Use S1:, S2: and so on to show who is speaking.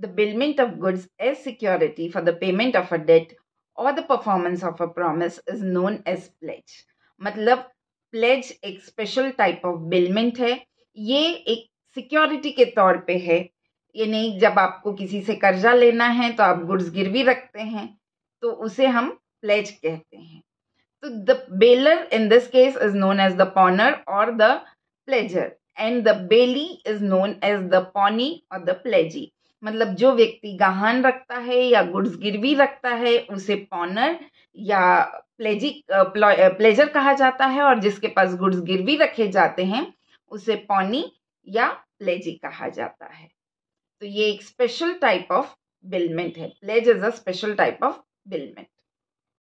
S1: the bailment of goods as security for the payment of a debt और the performance of a promise is known as pledge मतलब pledge एक special type of bailment है ये एक security के तौर पे है यानी जब आपको किसी से कर्जा लेना है तो आप गुड्स गिरवी रखते हैं तो उसे हम प्लेज कहते हैं तो the bailor in this case is known as the pawnor और the pledger and the bailee is known as the pawnee और द प्लेजी मतलब जो व्यक्ति गहन रखता है या गुड्स गिरवी रखता है उसे पॉनर या प्लेजिक प्लेजर कहा जाता है और जिसके पास गुड्स गिरवी रखे जाते हैं उसे पॉनी या प्लेजी कहा जाता है तो
S2: ये एक स्पेशल टाइप ऑफ बिलमेंट है pledge is a special type of बिलमेंट